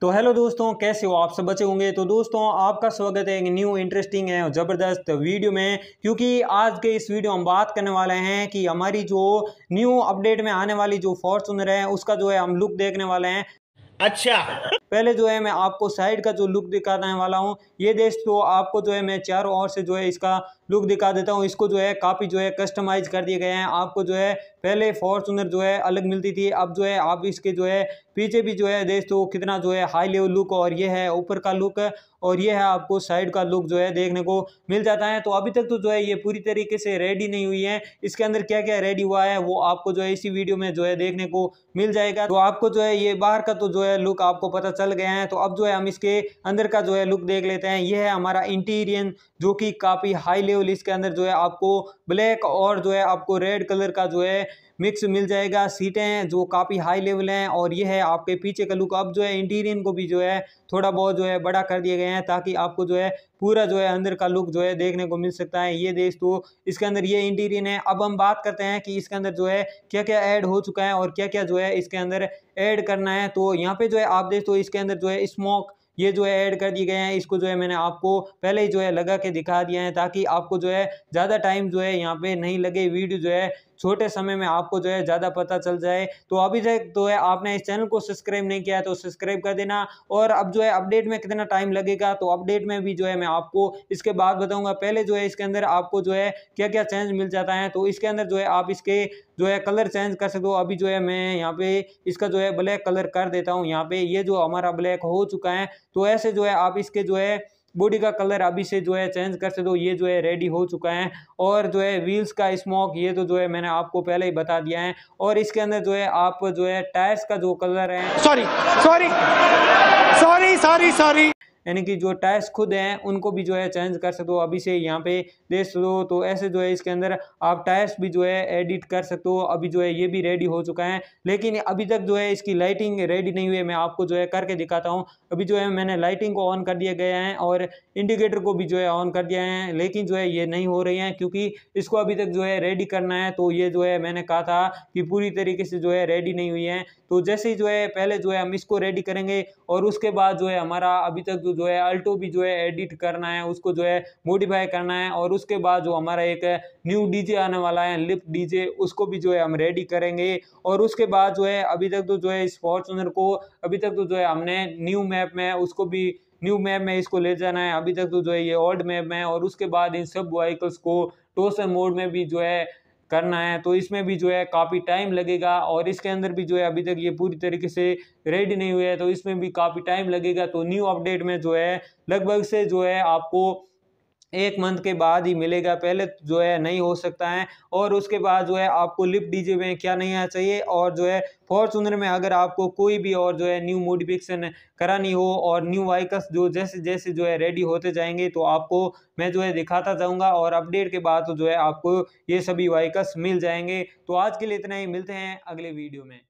तो हेलो दोस्तों कैसे हो आप सब बचे होंगे तो दोस्तों आपका स्वागत है एक न्यू इंटरेस्टिंग है ज़बरदस्त वीडियो में क्योंकि आज के इस वीडियो हम बात करने वाले हैं कि हमारी जो न्यू अपडेट में आने वाली जो फॉर्चुनर है उसका जो है हम लुक देखने वाले हैं अच्छा पहले जो है मैं आपको साइड का जो लुक दिखाने वाला हूँ ये देश तो आपको जो है मैं चारों ओर से जो है इसका लुक दिखा देता हूँ इसको जो है काफ़ी जो है कस्टमाइज कर दिए गए हैं आपको जो है पहले फॉर्चूनर जो है अलग मिलती थी अब जो है आप इसके जो है पीछे भी जो है देख तो कितना जो है हाई लेवल लुक और ये है ऊपर का लुक और ये है आपको साइड का लुक जो है देखने को मिल जाता है तो अभी तक तो जो है ये पूरी तरीके से रेडी नहीं हुई है इसके अंदर क्या क्या रेडी हुआ है वो आपको जो है इसी वीडियो में जो है देखने को मिल जाएगा तो आपको जो है ये बाहर का तो जो है लुक आपको पता चल गया है तो अब जो है हम इसके अंदर का जो है लुक देख लेते हैं ये है हमारा इंटीरियर जो कि काफ़ी हाई लेवल इसके अंदर जो है आपको ब्लैक और जो है आपको रेड कलर का जो है मिक्स मिल जाएगा सीटें जो काफ़ी हाई लेवल हैं और ये है आपके पीछे का लुक अब जो है इंटीरियर को भी जो है थोड़ा बहुत जो है बड़ा कर दिया गया है ताकि आपको जो है पूरा जो है अंदर का लुक जो है देखने को मिल सकता है ये देख तो इसके अंदर ये इंटीरियर है अब हम बात करते हैं कि इसके अंदर जो है क्या क्या ऐड हो चुका है और क्या क्या जो है इसके अंदर ऐड करना है तो यहाँ पे जो है आप देख तो इसके अंदर जो है स्मोक ये जो है ऐड कर दिए गए हैं इसको जो है मैंने आपको पहले ही जो है लगा के दिखा दिया है ताकि आपको जो है ज़्यादा टाइम जो है यहाँ पे नहीं लगे वीडियो जो है छोटे समय में आपको जो है ज़्यादा पता चल जाए तो अभी तक जो है आपने इस चैनल को सब्सक्राइब नहीं किया तो सब्सक्राइब कर देना और अब जो है अपडेट में कितना टाइम लगेगा तो अपडेट में भी जो है मैं आपको इसके बाद बताऊंगा पहले जो है इसके अंदर आपको जो है क्या क्या चेंज मिल जाता है तो इसके अंदर जो है आप इसके जो है कलर चेंज कर सकते हो अभी जो है मैं यहाँ पे इसका जो है ब्लैक कलर कर देता हूँ यहाँ पे ये जो हमारा ब्लैक हो चुका है तो ऐसे जो है आप इसके जो है बॉडी का कलर अभी से जो है चेंज कर सकते हो ये जो है रेडी हो चुका है और जो है व्हील्स का स्मोक ये तो जो है मैंने आपको पहले ही बता दिया है और इसके अंदर जो है आप जो है टायर्स का जो कलर है sorry sorry sorry sorry sorry यानी कि जो टायर्स खुद हैं उनको भी जो है चेंज कर सकते हो अभी से यहाँ पे दे सको तो ऐसे जो है इसके अंदर आप टायर्स भी जो है एडिट कर सकते हो अभी जो है ये भी रेडी हो चुका है लेकिन अभी तक जो है इसकी लाइटिंग रेडी नहीं हुई है मैं आपको जो है करके दिखाता हूँ अभी जो है मैंने लाइटिंग को ऑन कर दिया गया है और इंडिकेटर को भी जो है ऑन कर दिया है लेकिन जो है ये नहीं हो रही है क्योंकि इसको अभी तक जो है रेडी करना है तो ये जो है मैंने कहा था कि पूरी तरीके से जो है रेडी नहीं हुई है तो जैसे ही जो है पहले जो है हम इसको रेडी करेंगे और उसके बाद जो है हमारा अभी तक को जो है अल्टो भी जो है एडिट करना है उसको जो है मोडिफाई करना है और उसके बाद जो हमारा एक न्यू डीजे आने वाला है लिप डीजे उसको भी जो है हम रेडी करेंगे और उसके बाद जो है अभी तक तो जो है इस फॉर्चुनर को अभी तक तो जो है हमने न्यू मैप में उसको भी न्यू मैप में इसको ले जाना है अभी तक तो जो है ये ओल्ड मैप में और उसके बाद इन सब वहीकल्स को टोसर मोड में भी जो है करना है तो इसमें भी जो है काफ़ी टाइम लगेगा और इसके अंदर भी जो है अभी तक ये पूरी तरीके से रेडी नहीं हुए है तो इसमें भी काफ़ी टाइम लगेगा तो न्यू अपडेट में जो है लगभग से जो है आपको एक मंथ के बाद ही मिलेगा पहले जो है नहीं हो सकता है और उसके बाद जो है आपको लिप डीजे में क्या नहीं आना चाहिए और जो है फॉर्चूनर में अगर आपको कोई भी और जो है न्यू मोडिफिकेशन करानी हो और न्यू वाइकस जो जैसे जैसे जो है रेडी होते जाएंगे तो आपको मैं जो है दिखाता जाऊंगा और अपडेट के बाद तो जो है आपको ये सभी वाइकस मिल जाएंगे तो आज के लिए इतना ही मिलते हैं अगले वीडियो में